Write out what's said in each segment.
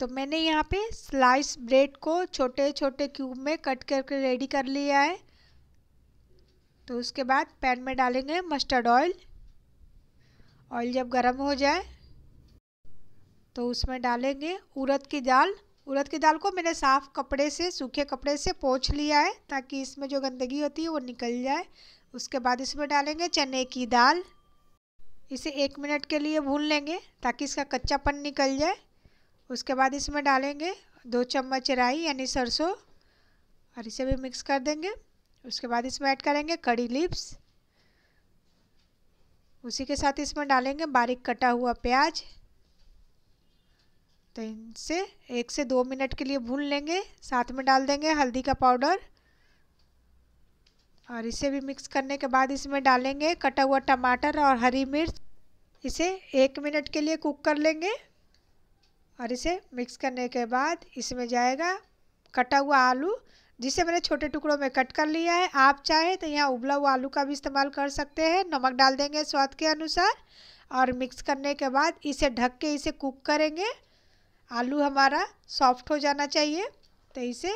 तो मैंने यहाँ पे स्लाइस ब्रेड को छोटे छोटे क्यूब में कट करके रेडी कर लिया है तो उसके बाद पैन में डालेंगे मस्टर्ड ऑयल ऑयल जब गर्म हो जाए तो उसमें डालेंगे उड़द की दाल उड़द की दाल को मैंने साफ़ कपड़े से सूखे कपड़े से पोछ लिया है ताकि इसमें जो गंदगी होती है वो निकल जाए उसके बाद इसमें डालेंगे चने की दाल इसे एक मिनट के लिए भून लेंगे ताकि इसका कच्चापन निकल जाए उसके बाद इसमें डालेंगे दो चम्मच राई यानी सरसों और इसे भी मिक्स कर देंगे उसके बाद इसमें ऐड करेंगे कड़ी लिप्स उसी के साथ इसमें डालेंगे बारीक कटा हुआ प्याज तो इनसे एक से दो मिनट के लिए भून लेंगे साथ में डाल देंगे हल्दी का पाउडर और इसे भी मिक्स करने के बाद इसमें डालेंगे कटा हुआ टमाटर और हरी मिर्च इसे एक मिनट के लिए कुक कर लेंगे और इसे मिक्स करने के बाद इसमें जाएगा कटा हुआ आलू जिसे मैंने छोटे टुकड़ों में कट कर लिया है आप चाहे तो यहाँ उबला हुआ आलू का भी इस्तेमाल कर सकते हैं नमक डाल देंगे स्वाद के अनुसार और मिक्स करने के बाद इसे ढक के इसे कुक करेंगे आलू हमारा सॉफ्ट हो जाना चाहिए तो इसे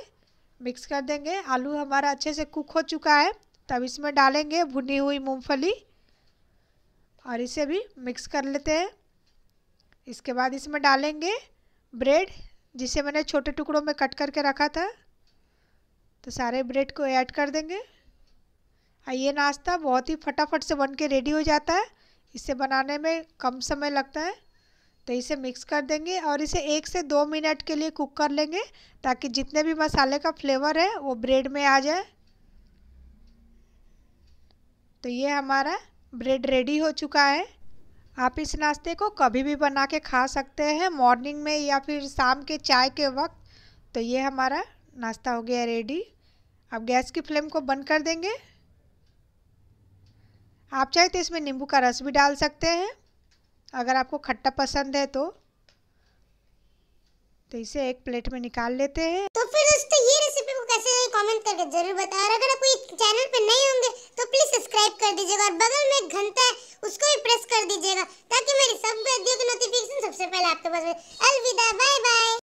मिक्स कर देंगे आलू हमारा अच्छे से कुक हो चुका है तब इसमें डालेंगे भुनी हुई मूँगफली और इसे भी मिक्स कर लेते हैं इसके बाद इसमें डालेंगे ब्रेड जिसे मैंने छोटे टुकड़ों में कट करके रखा था तो सारे ब्रेड को ऐड कर देंगे और हाँ, ये नाश्ता बहुत ही फटाफट से बन के रेडी हो जाता है इसे बनाने में कम समय लगता है तो इसे मिक्स कर देंगे और इसे एक से दो मिनट के लिए कुक कर लेंगे ताकि जितने भी मसाले का फ्लेवर है वो ब्रेड में आ जाए तो ये हमारा ब्रेड रेडी हो चुका है आप इस नाश्ते को कभी भी बना के खा सकते हैं मॉर्निंग में या फिर शाम के चाय के वक्त तो ये हमारा नाश्ता हो गया रेडी अब गैस की फ्लेम को बंद कर देंगे आप चाहे तो इसमें नींबू का रस भी डाल सकते हैं अगर आपको खट्टा पसंद है तो तो इसे एक प्लेट में निकाल लेते हैं तो फिर दोस्तों ये रेसिपी को कैसे कमेंट करके जरूर बताएं और अगर आप चैनल पर नए होंगे तो प्लीज सब्सक्राइब कर दीजिएगा और बगल में एक घंटा उसको भी प्रेस कर दीजिएगा ताकि मेरी सब वीडियो की नोटिफिकेशन सबसे पहले आपके पास अलविदा बाय बाय